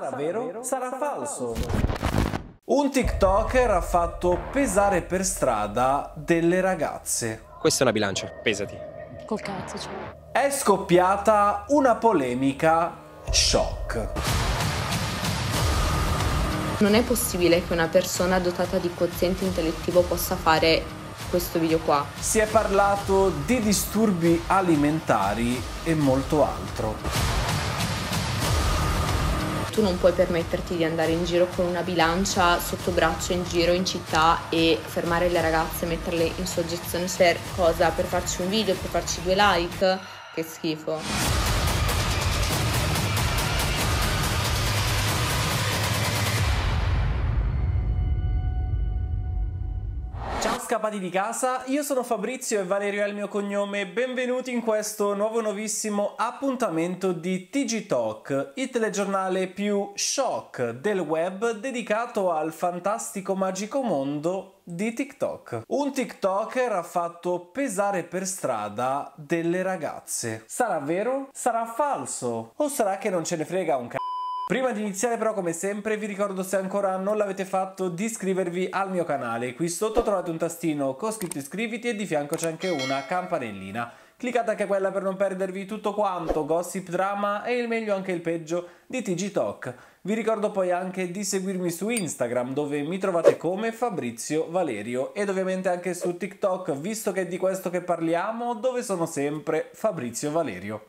sarà vero, sarà falso. Un TikToker ha fatto pesare per strada delle ragazze. Questa è una bilancia, pesati. Col cazzo, cioè. È scoppiata una polemica shock. Non è possibile che una persona dotata di quoziente intellettivo possa fare questo video qua. Si è parlato di disturbi alimentari e molto altro tu non puoi permetterti di andare in giro con una bilancia sotto braccio in giro in città e fermare le ragazze, metterle in soggezione per cosa? Per farci un video, per farci due like? Che schifo. scappati di casa, io sono Fabrizio e Valerio è il mio cognome, benvenuti in questo nuovo nuovissimo appuntamento di TG Talk, il telegiornale più shock del web dedicato al fantastico magico mondo di TikTok. Un TikToker ha fatto pesare per strada delle ragazze. Sarà vero? Sarà falso? O sarà che non ce ne frega un c***o? Prima di iniziare però come sempre vi ricordo se ancora non l'avete fatto di iscrivervi al mio canale. Qui sotto trovate un tastino con scritto iscriviti e di fianco c'è anche una campanellina. Cliccate anche quella per non perdervi tutto quanto, gossip, drama e il meglio anche il peggio di TG Talk. Vi ricordo poi anche di seguirmi su Instagram dove mi trovate come Fabrizio Valerio ed ovviamente anche su TikTok visto che è di questo che parliamo dove sono sempre Fabrizio Valerio.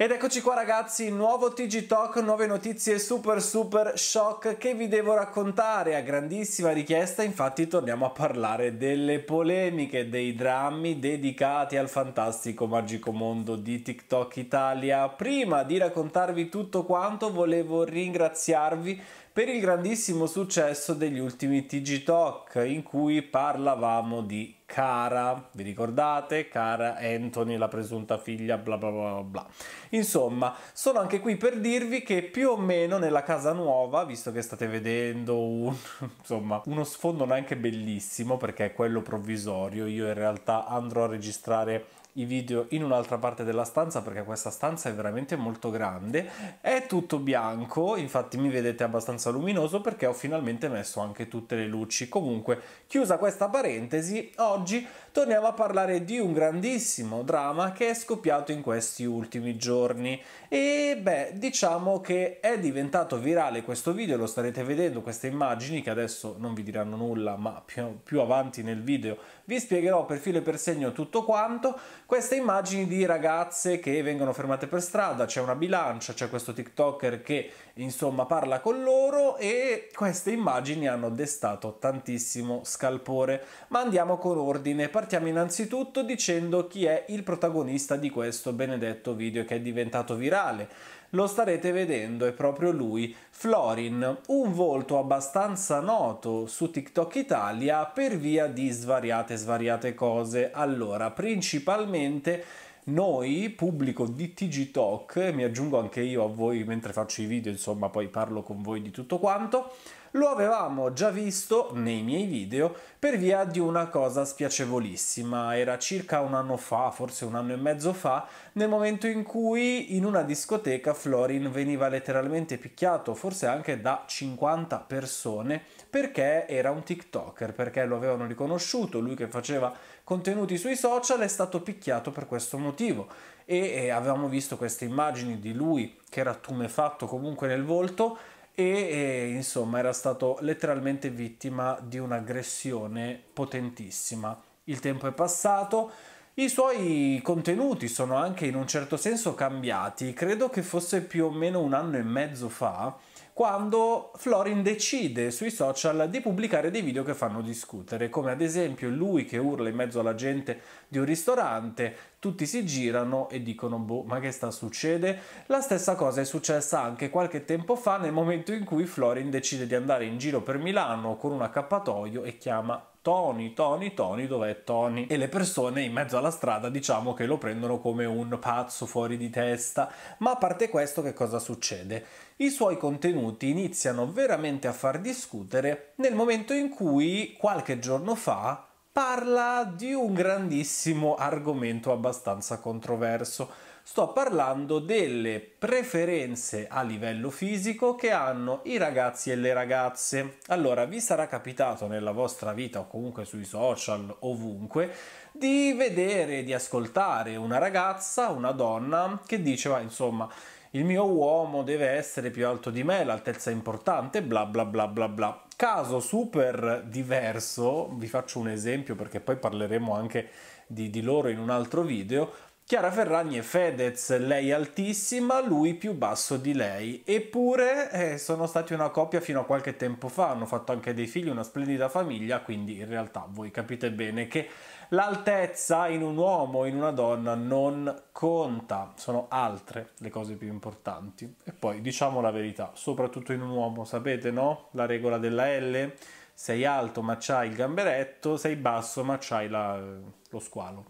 Ed eccoci qua ragazzi, nuovo TG Talk, nuove notizie super super shock che vi devo raccontare a grandissima richiesta, infatti torniamo a parlare delle polemiche, dei drammi dedicati al fantastico magico mondo di TikTok Italia. Prima di raccontarvi tutto quanto volevo ringraziarvi per il grandissimo successo degli ultimi TG Talk in cui parlavamo di Cara, vi ricordate? Cara Anthony, la presunta figlia, bla bla bla bla. Insomma, sono anche qui per dirvi che più o meno nella casa nuova, visto che state vedendo un, insomma, uno sfondo neanche bellissimo perché è quello provvisorio, io in realtà andrò a registrare i video in un'altra parte della stanza perché questa stanza è veramente molto grande. È tutto bianco, infatti mi vedete abbastanza luminoso perché ho finalmente messo anche tutte le luci. Comunque, chiusa questa parentesi, oggi torniamo a parlare di un grandissimo dramma che è scoppiato in questi ultimi giorni. E beh, diciamo che è diventato virale questo video, lo starete vedendo, queste immagini che adesso non vi diranno nulla, ma più, più avanti nel video vi spiegherò per filo e per segno tutto quanto. Queste immagini di ragazze che vengono fermate per strada, c'è una bilancia, c'è questo TikToker che insomma parla con loro e queste immagini hanno destato tantissimo scalpore. Ma andiamo con ordine partiamo innanzitutto dicendo chi è il protagonista di questo benedetto video che è diventato virale. Lo starete vedendo, è proprio lui, Florin, un volto abbastanza noto su TikTok Italia per via di svariate svariate cose. Allora, principalmente noi, pubblico di TG Talk, mi aggiungo anche io a voi mentre faccio i video, insomma poi parlo con voi di tutto quanto, lo avevamo già visto nei miei video per via di una cosa spiacevolissima. Era circa un anno fa, forse un anno e mezzo fa, nel momento in cui in una discoteca Florin veniva letteralmente picchiato, forse anche da 50 persone, perché era un TikToker, perché lo avevano riconosciuto, lui che faceva contenuti sui social è stato picchiato per questo motivo. E, e avevamo visto queste immagini di lui che era tumefatto comunque nel volto e eh, insomma era stato letteralmente vittima di un'aggressione potentissima. Il tempo è passato, i suoi contenuti sono anche in un certo senso cambiati, credo che fosse più o meno un anno e mezzo fa quando Florin decide sui social di pubblicare dei video che fanno discutere, come ad esempio lui che urla in mezzo alla gente di un ristorante, tutti si girano e dicono boh, ma che sta succede? La stessa cosa è successa anche qualche tempo fa nel momento in cui Florin decide di andare in giro per Milano con un accappatoio e chiama Tony, Tony, Tony, dov'è Tony? E le persone in mezzo alla strada diciamo che lo prendono come un pazzo fuori di testa. Ma a parte questo che cosa succede? I suoi contenuti iniziano veramente a far discutere nel momento in cui qualche giorno fa parla di un grandissimo argomento abbastanza controverso Sto parlando delle preferenze a livello fisico che hanno i ragazzi e le ragazze. Allora, vi sarà capitato nella vostra vita o comunque sui social, ovunque, di vedere, di ascoltare una ragazza, una donna, che dice, ma insomma, il mio uomo deve essere più alto di me, l'altezza è importante, bla bla bla bla bla. Caso super diverso, vi faccio un esempio perché poi parleremo anche di, di loro in un altro video, Chiara Ferragni e Fedez, lei altissima, lui più basso di lei. Eppure eh, sono stati una coppia fino a qualche tempo fa, hanno fatto anche dei figli, una splendida famiglia, quindi in realtà voi capite bene che l'altezza in un uomo, in una donna, non conta. Sono altre le cose più importanti. E poi diciamo la verità, soprattutto in un uomo, sapete no? La regola della L? Sei alto ma c'hai il gamberetto, sei basso ma c'hai la, lo squalo.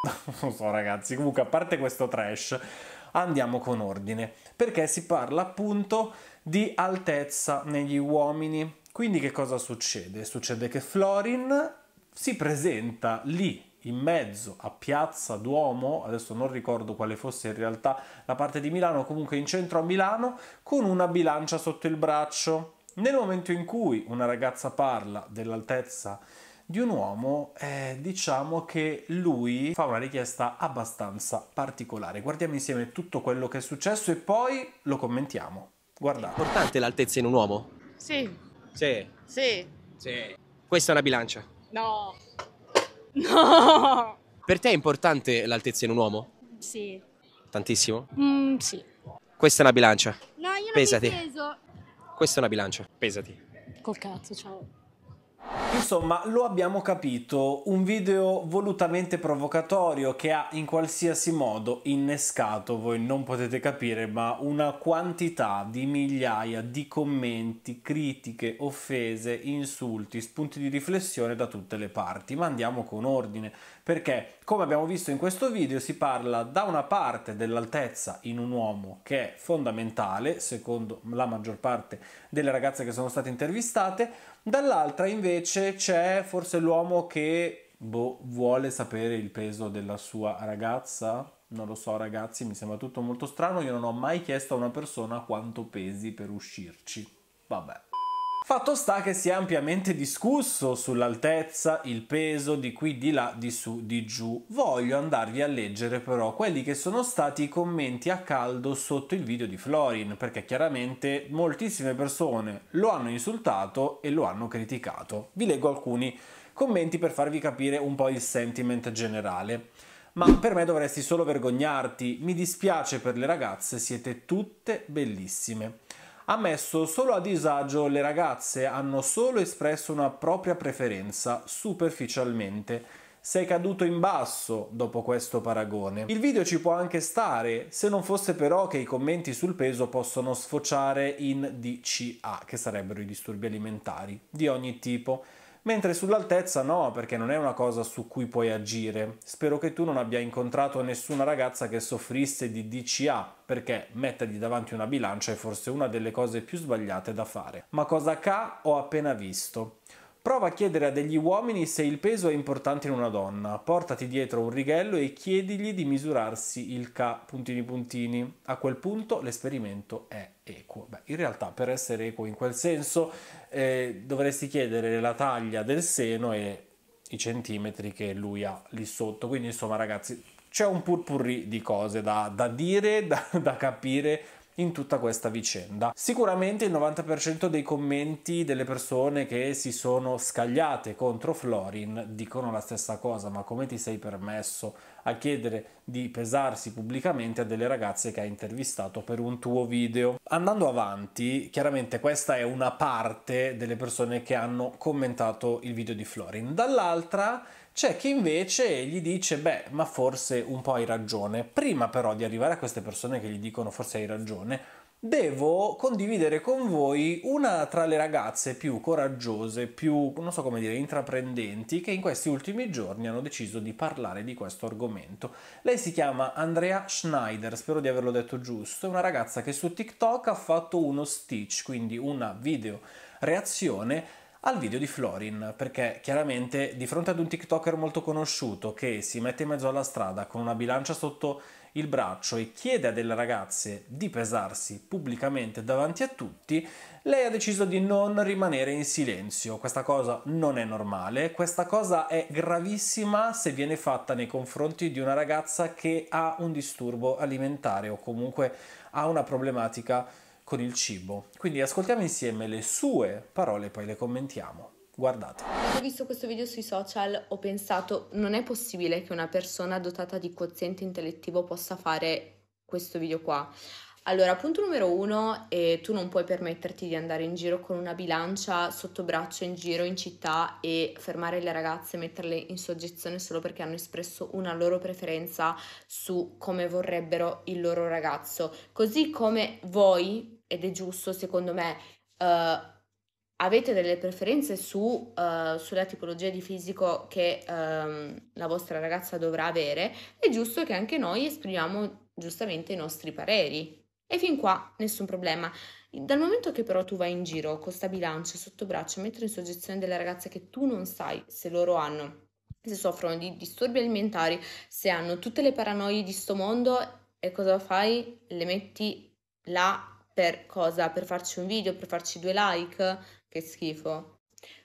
non so ragazzi, comunque a parte questo trash, andiamo con ordine, perché si parla appunto di altezza negli uomini. Quindi che cosa succede? Succede che Florin si presenta lì in mezzo a Piazza Duomo, adesso non ricordo quale fosse in realtà la parte di Milano, comunque in centro a Milano, con una bilancia sotto il braccio. Nel momento in cui una ragazza parla dell'altezza di un uomo, eh, diciamo che lui fa una richiesta abbastanza particolare. Guardiamo insieme tutto quello che è successo e poi lo commentiamo. Guardate. importante l'altezza in un uomo? Sì. Sì. Sì. Sì. Questa è una bilancia? No. No. Per te è importante l'altezza in un uomo? Sì. Tantissimo? Mm, sì. Questa è una bilancia? No, io non Pesati. mi peso. Questa è una bilancia. Pesati. Col cazzo, ciao. Insomma, lo abbiamo capito, un video volutamente provocatorio che ha in qualsiasi modo innescato, voi non potete capire, ma una quantità di migliaia di commenti, critiche, offese, insulti, spunti di riflessione da tutte le parti. Ma andiamo con ordine, perché come abbiamo visto in questo video si parla da una parte dell'altezza in un uomo che è fondamentale, secondo la maggior parte delle ragazze che sono state intervistate, Dall'altra invece c'è forse l'uomo che boh, vuole sapere il peso della sua ragazza. Non lo so ragazzi, mi sembra tutto molto strano, io non ho mai chiesto a una persona quanto pesi per uscirci. Vabbè. Fatto sta che si è ampiamente discusso sull'altezza, il peso, di qui, di là, di su, di giù. Voglio andarvi a leggere però quelli che sono stati i commenti a caldo sotto il video di Florin, perché chiaramente moltissime persone lo hanno insultato e lo hanno criticato. Vi leggo alcuni commenti per farvi capire un po' il sentiment generale. Ma per me dovresti solo vergognarti, mi dispiace per le ragazze, siete tutte bellissime ha messo solo a disagio le ragazze, hanno solo espresso una propria preferenza, superficialmente sei caduto in basso dopo questo paragone. Il video ci può anche stare, se non fosse però che i commenti sul peso possono sfociare in DCA, che sarebbero i disturbi alimentari, di ogni tipo mentre sull'altezza no, perché non è una cosa su cui puoi agire. Spero che tu non abbia incontrato nessuna ragazza che soffrisse di DCA, perché mettergli davanti una bilancia è forse una delle cose più sbagliate da fare. Ma cosa K ho appena visto? Prova a chiedere a degli uomini se il peso è importante in una donna. Portati dietro un righello e chiedigli di misurarsi il K puntini puntini. A quel punto l'esperimento è equo. Beh, in realtà per essere equo in quel senso eh, dovresti chiedere la taglia del seno e i centimetri che lui ha lì sotto. Quindi insomma ragazzi c'è un purpurri di cose da, da dire, da, da capire in tutta questa vicenda. Sicuramente il 90% dei commenti delle persone che si sono scagliate contro Florin dicono la stessa cosa, ma come ti sei permesso a chiedere di pesarsi pubblicamente a delle ragazze che hai intervistato per un tuo video? Andando avanti, chiaramente questa è una parte delle persone che hanno commentato il video di Florin. Dall'altra c'è chi invece gli dice, beh, ma forse un po' hai ragione. Prima però di arrivare a queste persone che gli dicono forse hai ragione, devo condividere con voi una tra le ragazze più coraggiose, più, non so come dire, intraprendenti, che in questi ultimi giorni hanno deciso di parlare di questo argomento. Lei si chiama Andrea Schneider, spero di averlo detto giusto, è una ragazza che su TikTok ha fatto uno stitch, quindi una video reazione al video di Florin, perché chiaramente di fronte ad un TikToker molto conosciuto che si mette in mezzo alla strada con una bilancia sotto il braccio e chiede a delle ragazze di pesarsi pubblicamente davanti a tutti, lei ha deciso di non rimanere in silenzio. Questa cosa non è normale, questa cosa è gravissima se viene fatta nei confronti di una ragazza che ha un disturbo alimentare o comunque ha una problematica con il cibo. Quindi ascoltiamo insieme le sue parole e poi le commentiamo. Guardate. ho visto questo video sui social ho pensato non è possibile che una persona dotata di quoziente intellettivo possa fare questo video qua. Allora, punto numero uno, eh, tu non puoi permetterti di andare in giro con una bilancia sotto braccio in giro in città e fermare le ragazze e metterle in soggezione solo perché hanno espresso una loro preferenza su come vorrebbero il loro ragazzo. Così come voi ed è giusto secondo me, uh, avete delle preferenze su, uh, sulla tipologia di fisico che um, la vostra ragazza dovrà avere, è giusto che anche noi esprimiamo giustamente i nostri pareri. E fin qua nessun problema. Dal momento che però tu vai in giro con questa bilancia sotto braccio, mettere in soggezione delle ragazze che tu non sai se loro hanno, se soffrono di disturbi alimentari, se hanno tutte le paranoie di sto mondo, e cosa fai? Le metti là per cosa? Per farci un video, per farci due like? Che schifo.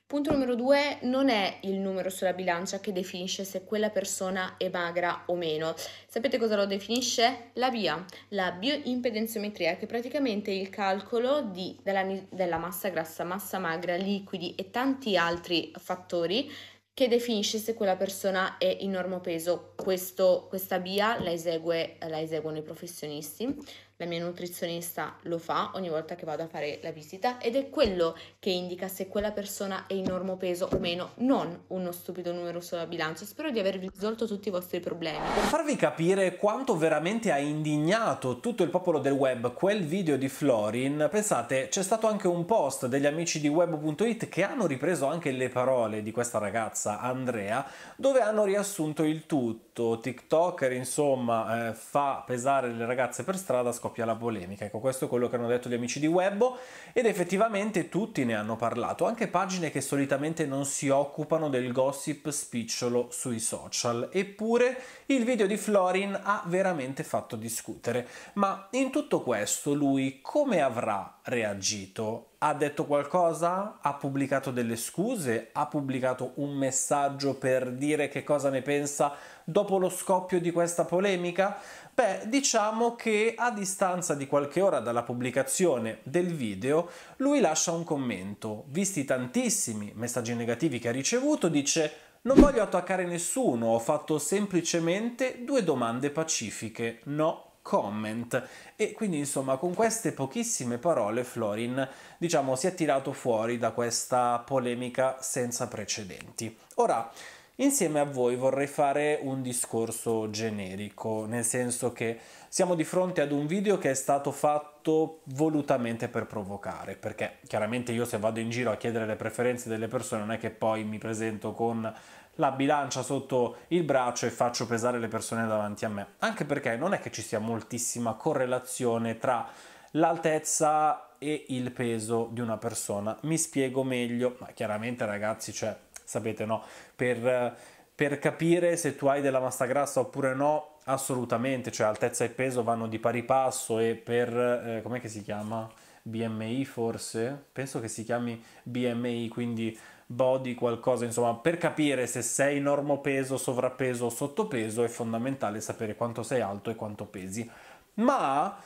Punto numero due, non è il numero sulla bilancia che definisce se quella persona è magra o meno. Sapete cosa lo definisce? La BIA, la bioimpedenziometria, che è praticamente il calcolo di, della, della massa grassa, massa magra, liquidi e tanti altri fattori che definisce se quella persona è in normopeso. Questo, questa BIA la, esegue, la eseguono i professionisti la mia nutrizionista lo fa ogni volta che vado a fare la visita ed è quello che indica se quella persona è in normo peso o meno, non uno stupido numero sulla bilancia. Spero di aver risolto tutti i vostri problemi. Per farvi capire quanto veramente ha indignato tutto il popolo del web quel video di Florin, pensate, c'è stato anche un post degli amici di web.it che hanno ripreso anche le parole di questa ragazza, Andrea, dove hanno riassunto il tutto detto TikToker, insomma, eh, fa pesare le ragazze per strada, scoppia la polemica. Ecco, questo è quello che hanno detto gli amici di Webbo ed effettivamente tutti ne hanno parlato, anche pagine che solitamente non si occupano del gossip spicciolo sui social. Eppure il video di Florin ha veramente fatto discutere. Ma in tutto questo lui come avrà reagito? ha detto qualcosa, ha pubblicato delle scuse, ha pubblicato un messaggio per dire che cosa ne pensa dopo lo scoppio di questa polemica? Beh, diciamo che a distanza di qualche ora dalla pubblicazione del video, lui lascia un commento. Visti tantissimi messaggi negativi che ha ricevuto, dice non voglio attaccare nessuno, ho fatto semplicemente due domande pacifiche. No, comment. E quindi insomma con queste pochissime parole Florin diciamo si è tirato fuori da questa polemica senza precedenti. Ora Insieme a voi vorrei fare un discorso generico, nel senso che siamo di fronte ad un video che è stato fatto volutamente per provocare, perché chiaramente io se vado in giro a chiedere le preferenze delle persone non è che poi mi presento con la bilancia sotto il braccio e faccio pesare le persone davanti a me. Anche perché non è che ci sia moltissima correlazione tra l'altezza e il peso di una persona. Mi spiego meglio, ma chiaramente ragazzi, cioè, sapete no, per, per capire se tu hai della massa grassa oppure no, assolutamente, cioè altezza e peso vanno di pari passo e per, eh, com'è che si chiama? BMI forse? Penso che si chiami BMI, quindi body, qualcosa, insomma, per capire se sei normopeso, sovrappeso o sottopeso è fondamentale sapere quanto sei alto e quanto pesi. Ma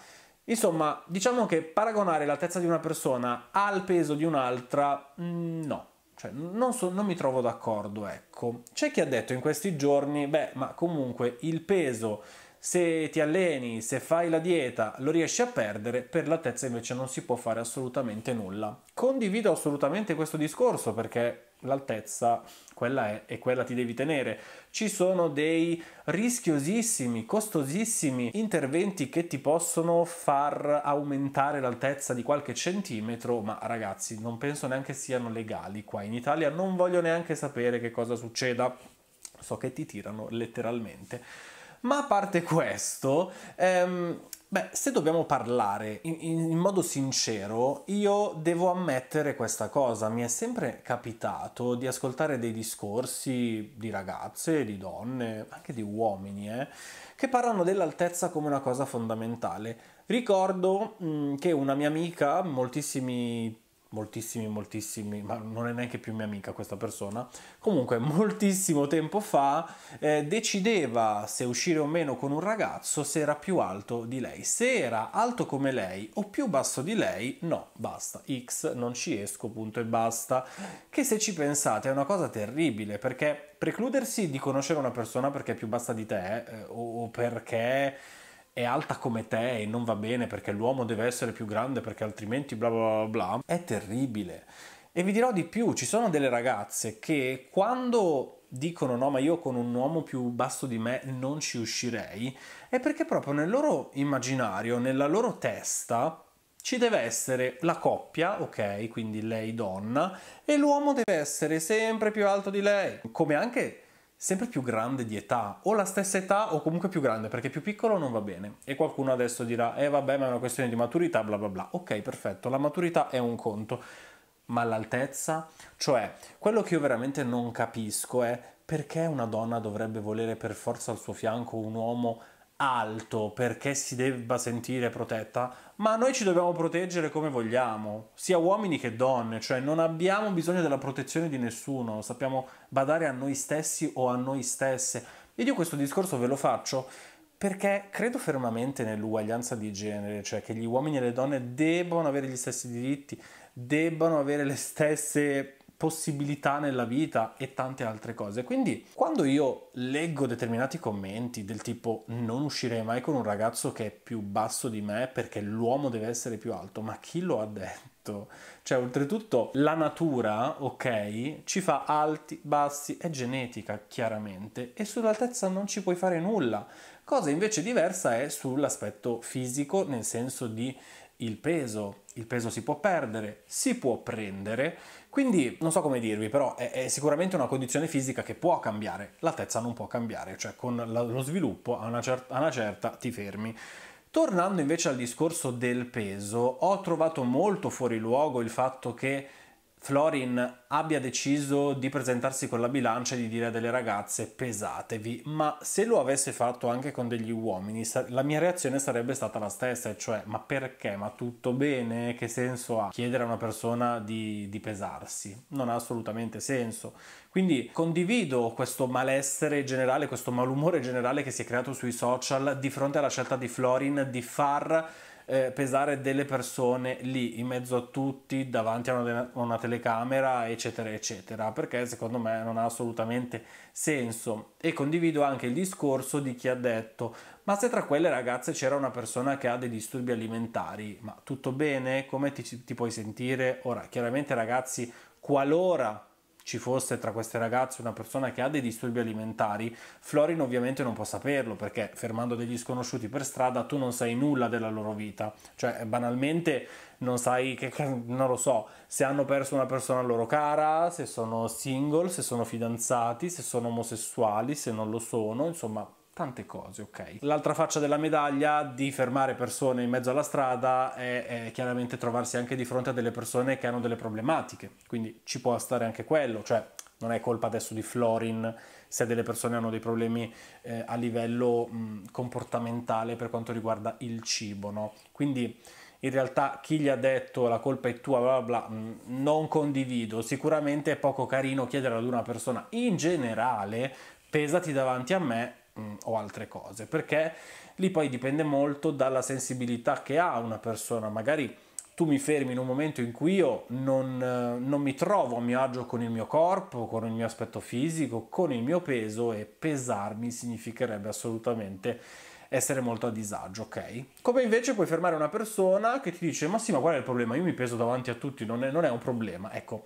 insomma, diciamo che paragonare l'altezza di una persona al peso di un'altra, mm, no. Cioè, non, so, non mi trovo d'accordo, ecco. C'è chi ha detto in questi giorni, beh, ma comunque il peso se ti alleni, se fai la dieta, lo riesci a perdere, per l'altezza invece non si può fare assolutamente nulla. Condivido assolutamente questo discorso perché l'altezza quella è e quella ti devi tenere. Ci sono dei rischiosissimi, costosissimi interventi che ti possono far aumentare l'altezza di qualche centimetro, ma ragazzi, non penso neanche siano legali qua in Italia, non voglio neanche sapere che cosa succeda. So che ti tirano letteralmente. Ma a parte questo, ehm, beh, se dobbiamo parlare in, in, modo sincero, io devo ammettere questa cosa. Mi è sempre capitato di ascoltare dei discorsi di ragazze, di donne, anche di uomini, eh, che parlano dell'altezza come una cosa fondamentale. Ricordo mh, che una mia amica, moltissimi moltissimi, moltissimi, ma non è neanche più mia amica questa persona, comunque moltissimo tempo fa eh, decideva se uscire o meno con un ragazzo se era più alto di lei. Se era alto come lei o più basso di lei, no, basta, X, non ci esco, punto e basta. Che se ci pensate è una cosa terribile perché precludersi di conoscere una persona perché è più bassa di te eh, o perché è alta come te e non va bene perché l'uomo deve essere più grande perché altrimenti bla bla bla bla, è terribile. E vi dirò di più, ci sono delle ragazze che quando dicono no ma io con un uomo più basso di me non ci uscirei, è perché proprio nel loro immaginario, nella loro testa, ci deve essere la coppia, ok, quindi lei donna, e l'uomo deve essere sempre più alto di lei, come anche sempre più grande di età, o la stessa età o comunque più grande, perché più piccolo non va bene. E qualcuno adesso dirà, eh vabbè, ma è una questione di maturità, bla bla bla. Ok, perfetto, la maturità è un conto, ma l'altezza? Cioè, quello che io veramente non capisco è perché una donna dovrebbe volere per forza al suo fianco un uomo alto perché si debba sentire protetta, ma noi ci dobbiamo proteggere come vogliamo, sia uomini che donne, cioè non abbiamo bisogno della protezione di nessuno, sappiamo badare a noi stessi o a noi stesse. Ed io questo discorso ve lo faccio perché credo fermamente nell'uguaglianza di genere, cioè che gli uomini e le donne debbano avere gli stessi diritti, debbano avere le stesse possibilità nella vita e tante altre cose. Quindi quando io leggo determinati commenti del tipo non uscirei mai con un ragazzo che è più basso di me perché l'uomo deve essere più alto, ma chi lo ha detto? Cioè, oltretutto, la natura, ok, ci fa alti, bassi, è genetica, chiaramente, e sull'altezza non ci puoi fare nulla. Cosa invece diversa è sull'aspetto fisico, nel senso di il peso. Il peso si può perdere, si può prendere, quindi non so come dirvi, però è, è sicuramente una condizione fisica che può cambiare, l'altezza non può cambiare, cioè con la, lo sviluppo a una, certa, a una certa ti fermi. Tornando invece al discorso del peso, ho trovato molto fuori luogo il fatto che Florin abbia deciso di presentarsi con la bilancia e di dire a delle ragazze pesatevi, ma se lo avesse fatto anche con degli uomini la mia reazione sarebbe stata la stessa, cioè ma perché? Ma tutto bene? Che senso ha chiedere a una persona di, di pesarsi? Non ha assolutamente senso. Quindi condivido questo malessere generale, questo malumore generale che si è creato sui social di fronte alla scelta di Florin di far eh, pesare delle persone lì in mezzo a tutti davanti a una, una telecamera eccetera eccetera perché secondo me non ha assolutamente senso e condivido anche il discorso di chi ha detto ma se tra quelle ragazze c'era una persona che ha dei disturbi alimentari ma tutto bene come ti, ti puoi sentire ora chiaramente ragazzi qualora ci fosse tra queste ragazze una persona che ha dei disturbi alimentari, Florin ovviamente non può saperlo perché fermando degli sconosciuti per strada tu non sai nulla della loro vita, cioè banalmente non sai che non lo so, se hanno perso una persona loro cara, se sono single, se sono fidanzati, se sono omosessuali, se non lo sono, insomma tante cose, ok? L'altra faccia della medaglia di fermare persone in mezzo alla strada è, è, chiaramente trovarsi anche di fronte a delle persone che hanno delle problematiche, quindi ci può stare anche quello, cioè non è colpa adesso di Florin se delle persone hanno dei problemi eh, a livello mh, comportamentale per quanto riguarda il cibo, no? Quindi in realtà chi gli ha detto la colpa è tua, bla bla, bla non condivido, sicuramente è poco carino chiedere ad una persona in generale pesati davanti a me mh, mm, o altre cose, perché lì poi dipende molto dalla sensibilità che ha una persona, magari tu mi fermi in un momento in cui io non, eh, non, mi trovo a mio agio con il mio corpo, con il mio aspetto fisico, con il mio peso e pesarmi significherebbe assolutamente essere molto a disagio, ok? Come invece puoi fermare una persona che ti dice ma sì ma qual è il problema? Io mi peso davanti a tutti, non è, non è un problema, ecco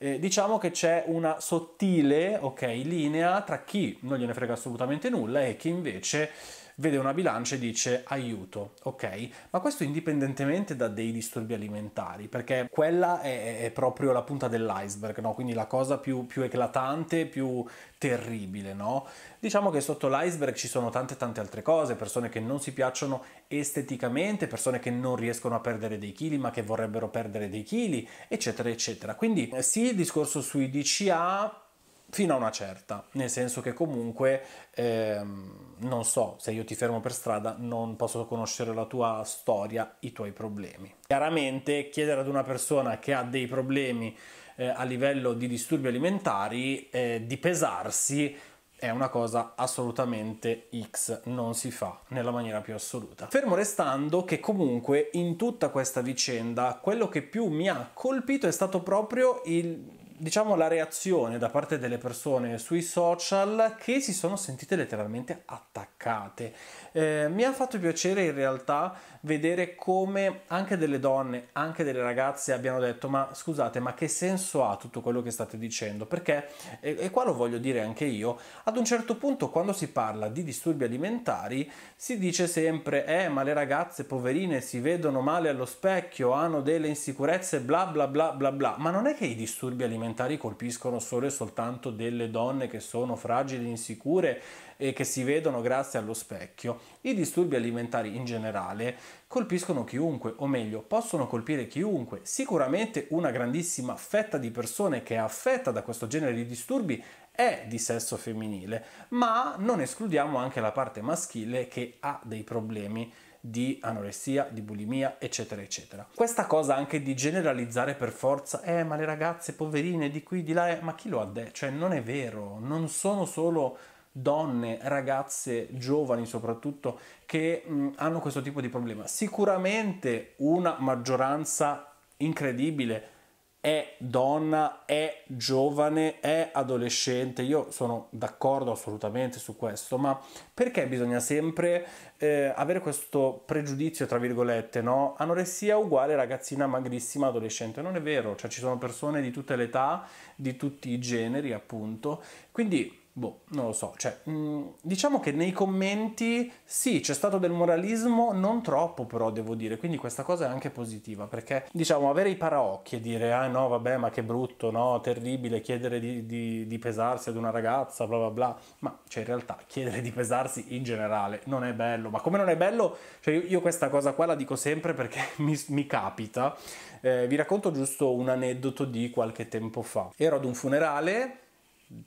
eh, diciamo che c'è una sottile okay, linea tra chi non gliene frega assolutamente nulla e chi invece vede una bilancia e dice aiuto, ok? Ma questo indipendentemente da dei disturbi alimentari, perché quella è, è proprio la punta dell'iceberg, no? Quindi la cosa più, più eclatante, più terribile, no? Diciamo che sotto l'iceberg ci sono tante tante altre cose, persone che non si piacciono esteticamente, persone che non riescono a perdere dei chili ma che vorrebbero perdere dei chili, eccetera, eccetera. Quindi eh, sì, il discorso sui DCA fino a una certa, nel senso che comunque ehm, non so, se io ti fermo per strada non posso conoscere la tua storia, i tuoi problemi. Chiaramente chiedere ad una persona che ha dei problemi eh, a livello di disturbi alimentari eh, di pesarsi è una cosa assolutamente X, non si fa nella maniera più assoluta. Fermo restando che comunque in tutta questa vicenda quello che più mi ha colpito è stato proprio il diciamo la reazione da parte delle persone sui social che si sono sentite letteralmente attaccate. Eh, mi ha fatto piacere in realtà vedere come anche delle donne, anche delle ragazze abbiano detto ma scusate ma che senso ha tutto quello che state dicendo? Perché, e, e qua lo voglio dire anche io, ad un certo punto quando si parla di disturbi alimentari si dice sempre eh ma le ragazze poverine si vedono male allo specchio, hanno delle insicurezze bla bla bla bla bla, ma non è che i disturbi alimentari parlamentari colpiscono solo e soltanto delle donne che sono fragili, insicure e che si vedono grazie allo specchio. I disturbi alimentari in generale colpiscono chiunque, o meglio, possono colpire chiunque. Sicuramente una grandissima fetta di persone che è affetta da questo genere di disturbi è di sesso femminile, ma non escludiamo anche la parte maschile che ha dei problemi di anoressia, di bulimia, eccetera, eccetera. Questa cosa anche di generalizzare per forza, eh, ma le ragazze poverine di qui, di là, eh, ma chi lo ha detto? Cioè, non è vero, non sono solo donne, ragazze, giovani soprattutto, che mh, hanno questo tipo di problema. Sicuramente una maggioranza incredibile è donna, è giovane, è adolescente. Io sono d'accordo assolutamente su questo, ma perché bisogna sempre eh, avere questo pregiudizio, tra virgolette, no? Anoressia uguale ragazzina magrissima adolescente. Non è vero, cioè ci sono persone di tutte le età, di tutti i generi, appunto. Quindi Boh, non lo so, cioè, mm, diciamo che nei commenti sì, c'è stato del moralismo, non troppo però devo dire, quindi questa cosa è anche positiva, perché diciamo avere i paraocchi e dire ah no vabbè ma che brutto, no, terribile chiedere di, di, di pesarsi ad una ragazza, bla bla bla, ma cioè in realtà chiedere di pesarsi in generale non è bello, ma come non è bello, cioè io, io questa cosa qua la dico sempre perché mi, mi capita, eh, vi racconto giusto un aneddoto di qualche tempo fa, ero ad un funerale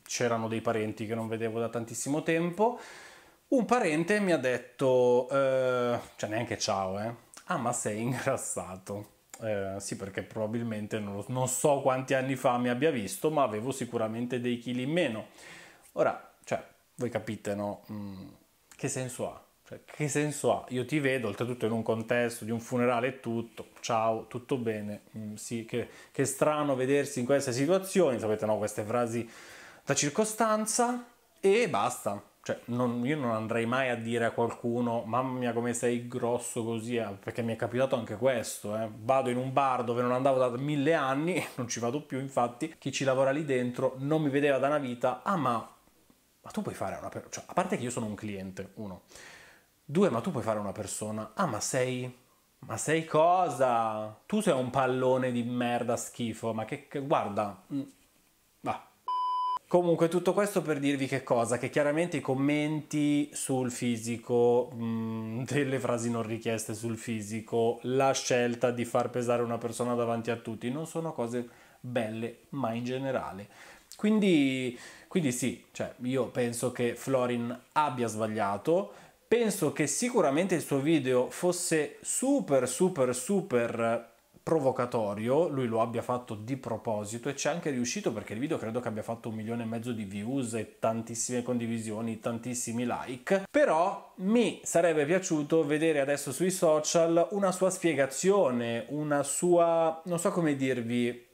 c'erano dei parenti che non vedevo da tantissimo tempo. Un parente mi ha detto, eh, cioè neanche ciao, eh, ah ma sei ingrassato. Eh, sì, perché probabilmente non, non so quanti anni fa mi abbia visto, ma avevo sicuramente dei chili in meno. Ora, cioè, voi capite, no? Mm, che senso ha? Cioè, che senso ha? Io ti vedo, oltretutto in un contesto di un funerale e tutto, ciao, tutto bene, mm, sì, che, che strano vedersi in queste situazioni, sapete, no? Queste frasi la circostanza e basta. Cioè, non, io non andrei mai a dire a qualcuno, mamma mia come sei grosso così, eh, perché mi è capitato anche questo, eh. vado in un bar dove non andavo da mille anni, non ci vado più infatti, chi ci lavora lì dentro non mi vedeva da una vita, ah ma, ma tu puoi fare una persona, cioè, a parte che io sono un cliente, uno, due, ma tu puoi fare una persona, ah ma sei, ma sei cosa, tu sei un pallone di merda schifo, ma che, che... guarda, mm, Comunque tutto questo per dirvi che cosa? Che chiaramente i commenti sul fisico, mh, mm, delle frasi non richieste sul fisico, la scelta di far pesare una persona davanti a tutti, non sono cose belle, ma in generale. Quindi, quindi sì, cioè, io penso che Florin abbia sbagliato, penso che sicuramente il suo video fosse super super super provocatorio, lui lo abbia fatto di proposito e c'è anche riuscito perché il video credo che abbia fatto un milione e mezzo di views e tantissime condivisioni, tantissimi like, però mi sarebbe piaciuto vedere adesso sui social una sua spiegazione, una sua, non so come dirvi,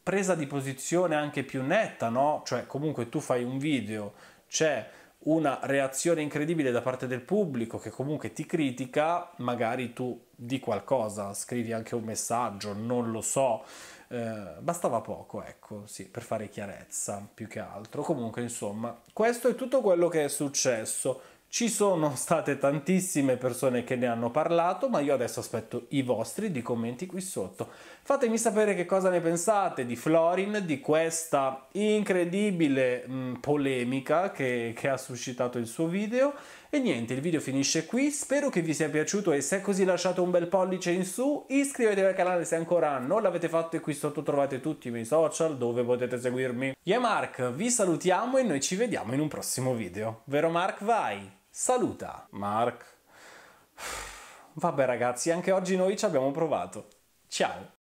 presa di posizione anche più netta, no? Cioè comunque tu fai un video, c'è una reazione incredibile da parte del pubblico che comunque ti critica, magari tu di qualcosa, scrivi anche un messaggio, non lo so, eh, bastava poco, ecco, sì, per fare chiarezza più che altro. Comunque, insomma, questo è tutto quello che è successo. Ci sono state tantissime persone che ne hanno parlato, ma io adesso aspetto i vostri di commenti qui sotto. Fatemi sapere che cosa ne pensate di Florin, di questa incredibile mh, mm, polemica che, che ha suscitato il suo video. E niente, il video finisce qui, spero che vi sia piaciuto e se è così lasciate un bel pollice in su, iscrivetevi al canale se ancora non l'avete fatto e qui sotto trovate tutti i miei social dove potete seguirmi. Io e Mark vi salutiamo e noi ci vediamo in un prossimo video. Vero Mark? Vai! Saluta! Mark! Vabbè ragazzi, anche oggi noi ci abbiamo provato. Ciao!